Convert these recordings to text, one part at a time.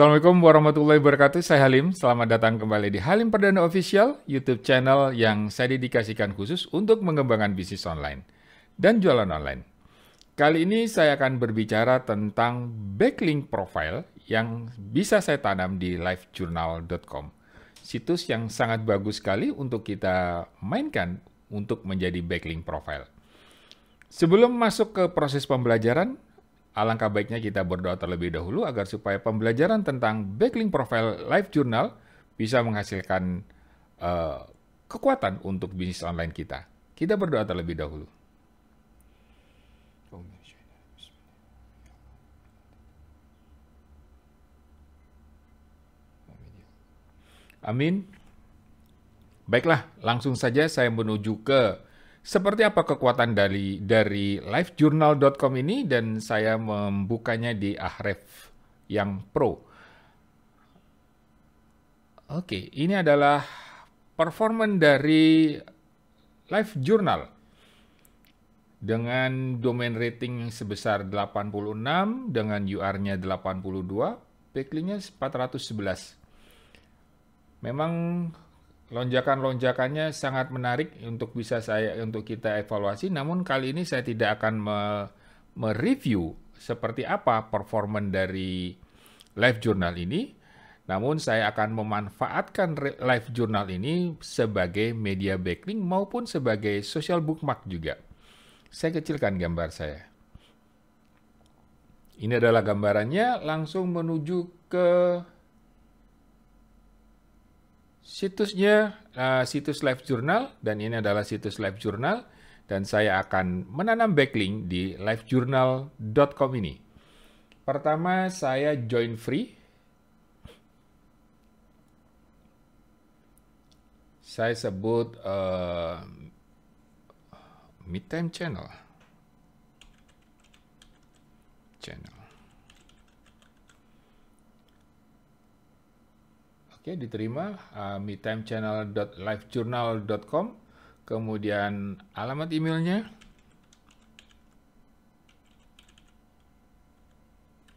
Assalamualaikum warahmatullahi wabarakatuh, saya Halim. Selamat datang kembali di Halim Perdana Official, YouTube channel yang saya dedikasikan khusus untuk mengembangkan bisnis online dan jualan online. Kali ini saya akan berbicara tentang backlink profile yang bisa saya tanam di livejournal.com. Situs yang sangat bagus sekali untuk kita mainkan untuk menjadi backlink profile. Sebelum masuk ke proses pembelajaran, Alangkah baiknya kita berdoa terlebih dahulu agar supaya pembelajaran tentang backlink profile live journal bisa menghasilkan uh, kekuatan untuk bisnis online kita. Kita berdoa terlebih dahulu. Amin. Baiklah, langsung saja saya menuju ke seperti apa kekuatan dari dari livejournal.com ini dan saya membukanya di Ahref yang pro. Oke, ini adalah performa dari Live Journal dengan domain rating sebesar 86 dengan UR-nya 82, backlink-nya 411. Memang lonjakan-lonjakannya sangat menarik untuk bisa saya untuk kita evaluasi. Namun kali ini saya tidak akan me, mereview seperti apa performan dari live journal ini. Namun saya akan memanfaatkan live journal ini sebagai media backlink maupun sebagai social bookmark juga. Saya kecilkan gambar saya. Ini adalah gambarannya langsung menuju ke Situsnya uh, situs Live Journal dan ini adalah situs Live Journal dan saya akan menanam backlink di livejournal.com ini. Pertama saya join free. Saya sebut uh, eh, midtime channel. Channel. okay, diterima uh, metimechannel.livejournal.com kemudian alamat emailnya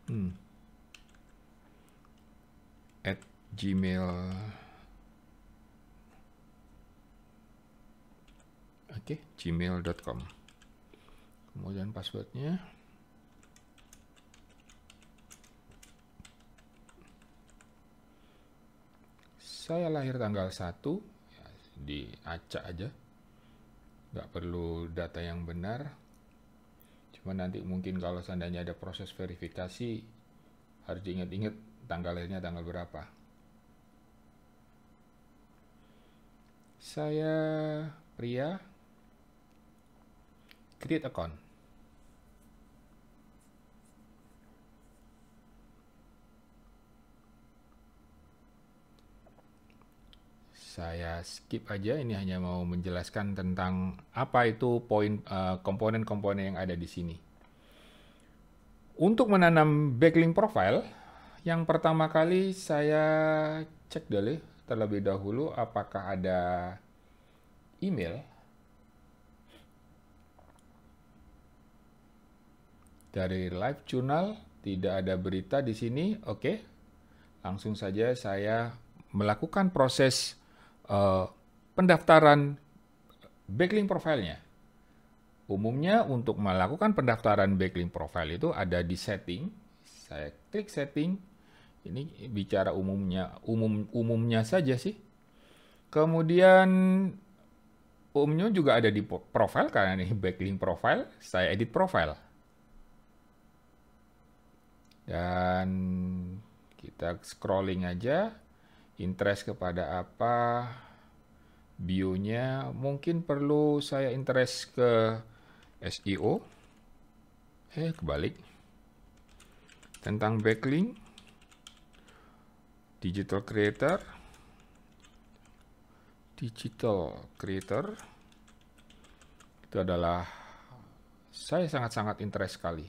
hmm. at gmail oke okay, gmail.com kemudian passwordnya saya lahir tanggal 1 ya, acak aja nggak perlu data yang benar cuma nanti mungkin kalau seandainya ada proses verifikasi harus diingat-ingat tanggal lahirnya tanggal berapa saya pria create account saya skip aja ini hanya mau menjelaskan tentang apa itu poin eh, komponen-komponen yang ada di sini. Untuk menanam backlink profile, yang pertama kali saya cek dulu terlebih dahulu apakah ada email dari live journal tidak ada berita di sini. Oke. Langsung saja saya melakukan proses Eh, pendaftaran backlink profilnya. Umumnya untuk melakukan pendaftaran backlink profile itu ada di setting. Saya klik setting. Ini bicara umumnya, umum umumnya saja sih. Kemudian umumnya juga ada di profile karena ini backlink profile. Saya edit profile. Dan kita scrolling aja interest kepada apa, bionya, mungkin perlu saya interest ke SEO. Eh, kebalik. Tentang backlink, digital creator, digital creator, itu adalah saya sangat-sangat interest sekali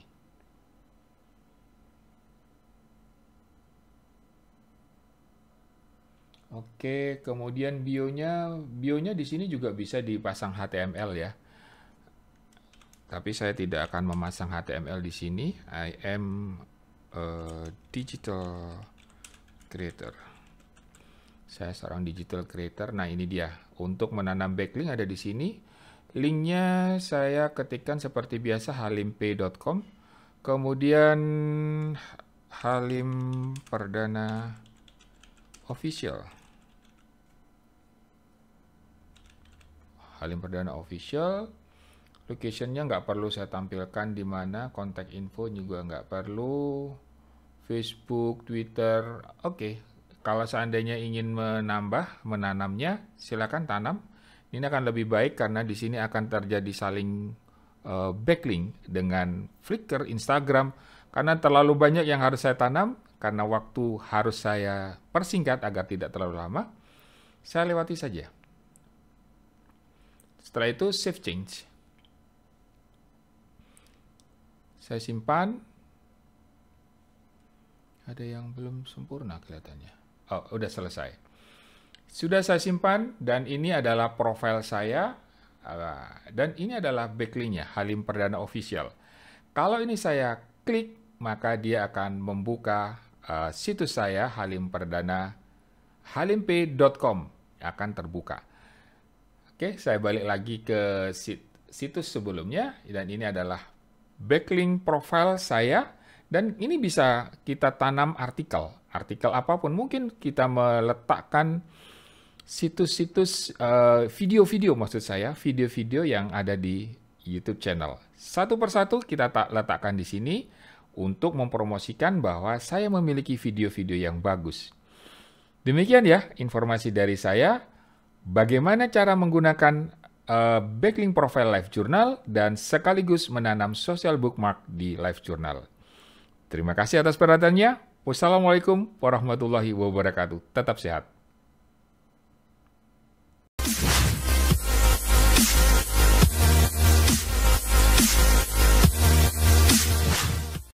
Oke, kemudian bionya, bionya di sini juga bisa dipasang HTML ya. Tapi saya tidak akan memasang HTML di sini. I am a digital creator. Saya seorang digital creator. Nah, ini dia. Untuk menanam backlink ada di sini. Linknya saya ketikkan seperti biasa halimp.com. Kemudian Halim Perdana official. Halim Perdana Official. Locationnya nggak perlu saya tampilkan di mana, kontak info juga nggak perlu, Facebook, Twitter, oke. Okay. Kalau seandainya ingin menambah, menanamnya, silakan tanam. Ini akan lebih baik karena di sini akan terjadi saling uh, backlink dengan Flickr, Instagram, karena terlalu banyak yang harus saya tanam, karena waktu harus saya persingkat agar tidak terlalu lama, saya lewati saja. Setelah itu save change. Saya simpan. Ada yang belum sempurna kelihatannya. Oh, udah selesai. Sudah saya simpan dan ini adalah profil saya dan ini adalah backlinknya Halim Perdana Official. Kalau ini saya klik, maka dia akan membuka uh, situs saya Halim Perdana halimp.com akan terbuka. Oke, saya balik lagi ke situs sebelumnya dan ini adalah backlink profile saya dan ini bisa kita tanam artikel. Artikel apapun mungkin kita meletakkan situs-situs video eh, video-video maksud saya, video-video yang ada di YouTube channel. Satu persatu kita tak letakkan di sini untuk mempromosikan bahwa saya memiliki video-video yang bagus. Demikian ya informasi dari saya bagaimana cara menggunakan uh, backlink profile Live Journal dan sekaligus menanam social bookmark di Live Journal. Terima kasih atas perhatiannya. Wassalamualaikum warahmatullahi wabarakatuh. Tetap sehat.